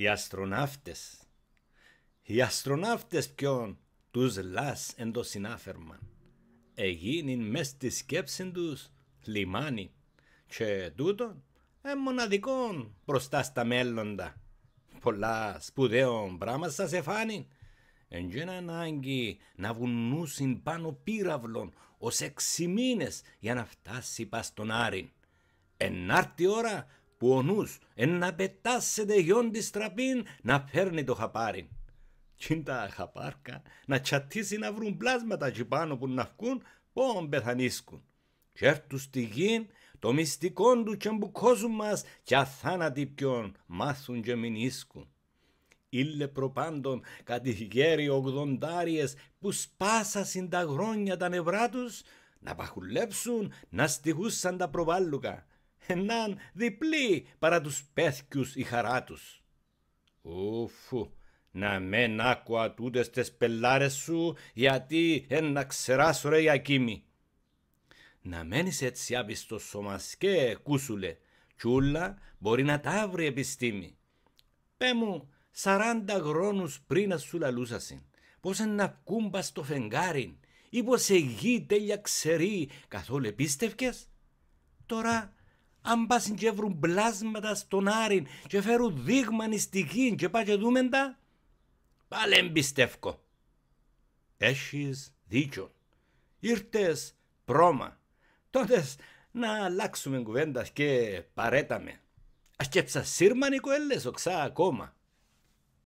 Οι αστροναύτες. Οι αστροναύτες ποιον τους λάς εν το συνάφερμα. Εγίνην μες στη σκέψη τους λιμάνι. Και τούτον ε μοναδικόν μπροστά στα μέλλοντα. Πολλά σπουδαίων πράγμα σας εφάνει. Εν γένα ανάγκη να βουνούσιν πάνω πύραυλον ως έξι μήνες για να φτάσει πας στον Άρην. Ενάρτη ώρα που ο νους εν να πετάσσεται γιον της τραπήν να φέρνει το χαπάριν. Κι τα χαπάρκα να τσατίσει να βρουν πλάσματα τα πάνω που να βγουν πόν πεθανίσκουν. Κι έρτους στη το μυστικό του κόσμου μας κι αθάνατοι ποιον μάθουν και μην Ήλε προπάντων γέροι ογδοντάριες που σπάσασιν τα γρόνια τα νευρά τους να παχουλέψουν να στιγούσαν τα προβάλλουκα ενάν διπλή παρά τους πέθκιους η χαρά τους. Ούφου, να μεν άκουα τούτες τες πελάρες σου, γιατί εν να ξεράσω ρε Ιακίμη. Να μένεις έτσι άπιστο σωμασκέ, κούσουλε, τσούλα μπορεί να τα βρει επιστήμη. Πέ μου, σαράντα γρόνους πριν σου λαλούσασιν, πως να κούμπας στο φεγγάριν, ή πως σε γη τέλεια ξερή, καθόλου επίστευκες. Τώρα αν πάσουν και βρουν πλάσματα στον Άρη και φέρουν δείγμα νηστική και πάει και δούμε τα, πάλι εμπιστεύω. Έχεις δίκιο. Ήρθες πρόμα. Τότες να αλλάξουμε κουβέντας και παρέταμε. Ας και ψασίρμαν οι κοέλες οξά ακόμα.